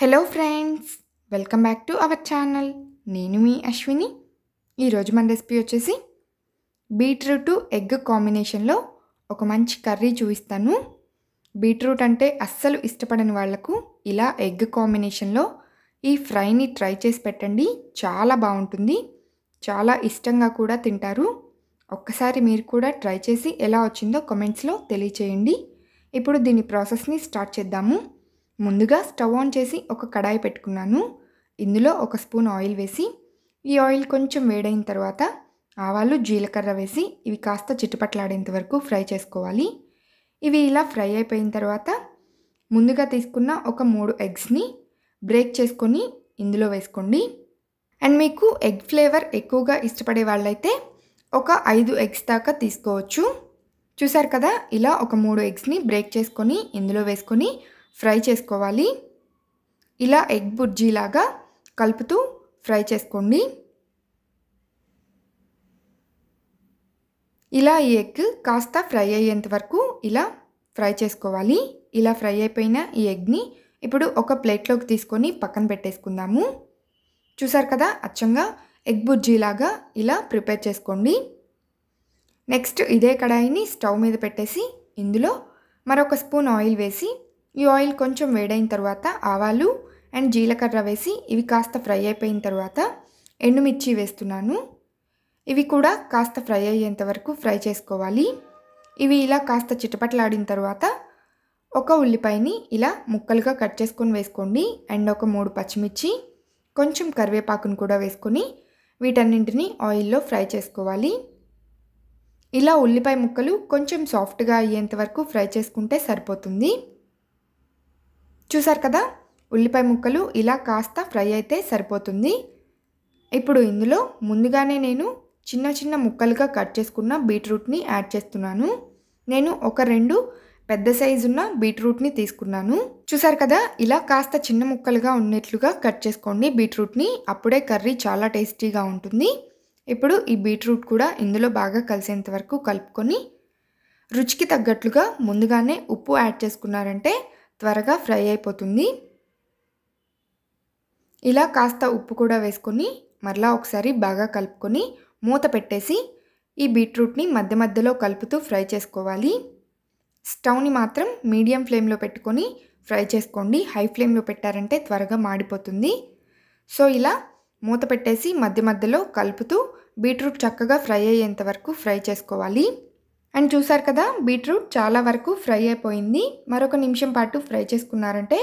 hello friends welcome back to our channel నేను మీ అశ్విని ఈరోజు మన రెసిపీ వచ్చేసి బీట్రూట్ ఎగ్ కాంబినేషన్లో ఒక మంచి కర్రీ చూపిస్తాను బీట్రూట్ అంటే అస్సలు ఇష్టపడని వాళ్లకు ఇలా ఎగ్ కాంబినేషన్లో ఈ ఫ్రైని ట్రై చేసి పెట్టండి చాలా బాగుంటుంది చాలా ఇష్టంగా కూడా తింటారు ఒక్కసారి మీరు కూడా ట్రై చేసి ఎలా వచ్చిందో కమెంట్స్లో తెలియచేయండి ఇప్పుడు దీని ప్రాసెస్ని స్టార్ట్ చేద్దాము ముందుగా స్టవ్ ఆన్ చేసి ఒక కడాయి పెట్టుకున్నాను ఇందులో ఒక స్పూన్ ఆయిల్ వేసి ఈ ఆయిల్ కొంచెం వేడైన తర్వాత ఆవాలు జీలకర్ర వేసి ఇవి కాస్త చిటపట్లాడేంత వరకు ఫ్రై చేసుకోవాలి ఇవి ఇలా ఫ్రై అయిపోయిన తర్వాత ముందుగా తీసుకున్న ఒక మూడు ఎగ్స్ని బ్రేక్ చేసుకొని ఇందులో వేసుకోండి అండ్ మీకు ఎగ్ ఫ్లేవర్ ఎక్కువగా ఇష్టపడే వాళ్ళైతే ఒక ఐదు ఎగ్స్ దాకా తీసుకోవచ్చు చూసారు కదా ఇలా ఒక మూడు ఎగ్స్ని బ్రేక్ చేసుకొని ఇందులో వేసుకొని ఫ్రై చేసుకోవాలి ఇలా ఎగ్ బుర్జీలాగా కలుపుతూ ఫ్రై చేసుకోండి ఇలా ఈ ఎగ్ కాస్త ఫ్రై అయ్యేంత వరకు ఇలా ఫ్రై చేసుకోవాలి ఇలా ఫ్రై అయిపోయిన ఈ ఎగ్ని ఇప్పుడు ఒక ప్లేట్లోకి తీసుకొని పక్కన పెట్టేసుకుందాము చూసారు కదా అచ్చంగా ఎగ్ బుర్జీలాగా ఇలా ప్రిపేర్ చేసుకోండి నెక్స్ట్ ఇదే కడాయిని స్టవ్ మీద పెట్టేసి ఇందులో మరొక స్పూన్ ఆయిల్ వేసి ఈ ఆయిల్ కొంచెం వేడైన తర్వాత ఆవాలు అండ్ జీలకర్ర వేసి ఇవి కాస్త ఫ్రై అయిపోయిన తర్వాత ఎండుమిర్చి వేస్తున్నాను ఇవి కూడా కాస్త ఫ్రై అయ్యేంత వరకు ఫ్రై చేసుకోవాలి ఇవి ఇలా కాస్త చిటపట్లాడిన తర్వాత ఒక ఉల్లిపాయని ఇలా ముక్కలుగా కట్ చేసుకొని వేసుకోండి అండ్ ఒక మూడు పచ్చిమిర్చి కొంచెం కరివేపాకును కూడా వేసుకొని వీటన్నింటినీ ఆయిల్లో ఫ్రై చేసుకోవాలి ఇలా ఉల్లిపాయ ముక్కలు కొంచెం సాఫ్ట్గా అయ్యేంత వరకు ఫ్రై చేసుకుంటే సరిపోతుంది చూసారు కదా ఉల్లిపాయ ముక్కలు ఇలా కాస్త ఫ్రై అయితే సరిపోతుంది ఇప్పుడు ఇందులో ముందుగానే నేను చిన్న చిన్న ముక్కలుగా కట్ చేసుకున్న బీట్రూట్ని యాడ్ చేస్తున్నాను నేను ఒక రెండు పెద్ద సైజున్న బీట్రూట్ని తీసుకున్నాను చూసారు కదా ఇలా కాస్త చిన్న ముక్కలుగా ఉన్నట్లుగా కట్ చేసుకోండి బీట్రూట్ని అప్పుడే కర్రీ చాలా టేస్టీగా ఉంటుంది ఇప్పుడు ఈ బీట్రూట్ కూడా ఇందులో బాగా కలిసేంత వరకు కలుపుకొని రుచికి తగ్గట్లుగా ముందుగానే ఉప్పు యాడ్ చేసుకున్నారంటే త్వరగా ఫ్రై అయిపోతుంది ఇలా కాస్త ఉప్పు కూడా వేసుకొని మరలా ఒకసారి బాగా కలుపుకొని మూత పెట్టేసి ఈ బీట్రూట్ని మధ్య మధ్యలో కలుపుతూ ఫ్రై చేసుకోవాలి స్టవ్ని మాత్రం మీడియం ఫ్లేమ్లో పెట్టుకొని ఫ్రై చేసుకోండి హై ఫ్లేమ్లో పెట్టారంటే త్వరగా మాడిపోతుంది సో ఇలా మూత పెట్టేసి మధ్య మధ్యలో కలుపుతూ బీట్రూట్ చక్కగా ఫ్రై అయ్యేంత వరకు ఫ్రై చేసుకోవాలి అండ్ చూసారు కదా బీట్రూట్ చాలా వరకు ఫ్రై అయిపోయింది మరొక నిమిషం పాటు ఫ్రై చేసుకున్నారంటే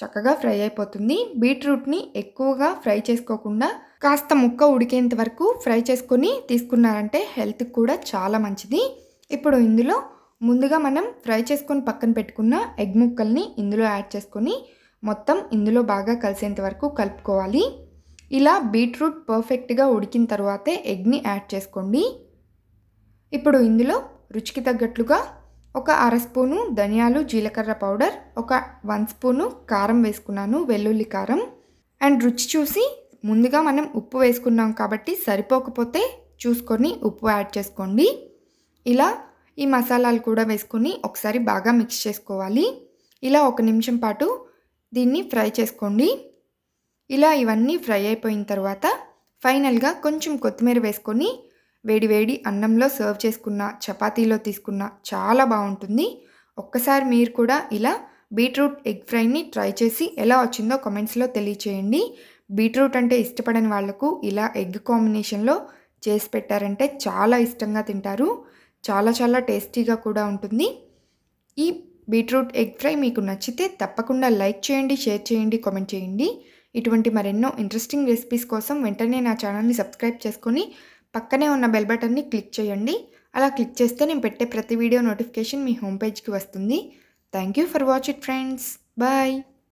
చక్కగా ఫ్రై అయిపోతుంది బీట్రూట్ని ఎక్కువగా ఫ్రై చేసుకోకుండా కాస్త ముక్క ఉడికేంత వరకు ఫ్రై చేసుకుని తీసుకున్నారంటే హెల్త్ కూడా చాలా మంచిది ఇప్పుడు ఇందులో ముందుగా మనం ఫ్రై చేసుకొని పక్కన పెట్టుకున్న ఎగ్ ముక్కల్ని ఇందులో యాడ్ చేసుకొని మొత్తం ఇందులో బాగా కలిసేంత వరకు కలుపుకోవాలి ఇలా బీట్రూట్ పర్ఫెక్ట్గా ఉడికిన తర్వాతే ఎగ్ని యాడ్ చేసుకోండి ఇప్పుడు ఇందులో రుచికి తగ్గట్లుగా ఒక అర స్పూను ధనియాలు జీలకర్ర పౌడర్ ఒక వన్ స్పూను కారం వేసుకున్నాను వెల్లుల్లి కారం అండ్ రుచి చూసి ముందుగా మనం ఉప్పు వేసుకున్నాం కాబట్టి సరిపోకపోతే చూసుకొని ఉప్పు యాడ్ చేసుకోండి ఇలా ఈ మసాలాలు కూడా వేసుకొని ఒకసారి బాగా మిక్స్ చేసుకోవాలి ఇలా ఒక నిమిషం పాటు దీన్ని ఫ్రై చేసుకోండి ఇలా ఇవన్నీ ఫ్రై అయిపోయిన తర్వాత ఫైనల్గా కొంచెం కొత్తిమీర వేసుకొని వేడివేడి అన్నంలో సర్వ్ చేసుకున్న చపాతీలో తీసుకున్న చాలా బాగుంటుంది ఒక్కసారి మీరు కూడా ఇలా బీట్రూట్ ఎగ్ ఫ్రైని ట్రై చేసి ఎలా వచ్చిందో కమెంట్స్లో తెలియచేయండి బీట్రూట్ అంటే ఇష్టపడని వాళ్లకు ఇలా ఎగ్ కాంబినేషన్లో చేసి పెట్టారంటే చాలా ఇష్టంగా తింటారు చాలా చాలా టేస్టీగా కూడా ఉంటుంది ఈ బీట్రూట్ ఎగ్ ఫ్రై మీకు నచ్చితే తప్పకుండా లైక్ చేయండి షేర్ చేయండి కామెంట్ చేయండి ఇటువంటి మరెన్నో ఇంట్రెస్టింగ్ రెసిపీస్ కోసం వెంటనే నా ఛానల్ని సబ్స్క్రైబ్ చేసుకొని పక్కనే ఉన్న బెల్ బటన్ని క్లిక్ చేయండి అలా క్లిక్ చేస్తే నేను పెట్టే ప్రతి వీడియో నోటిఫికేషన్ మీ హోమ్ పేజ్కి వస్తుంది thank you for watch it friends bye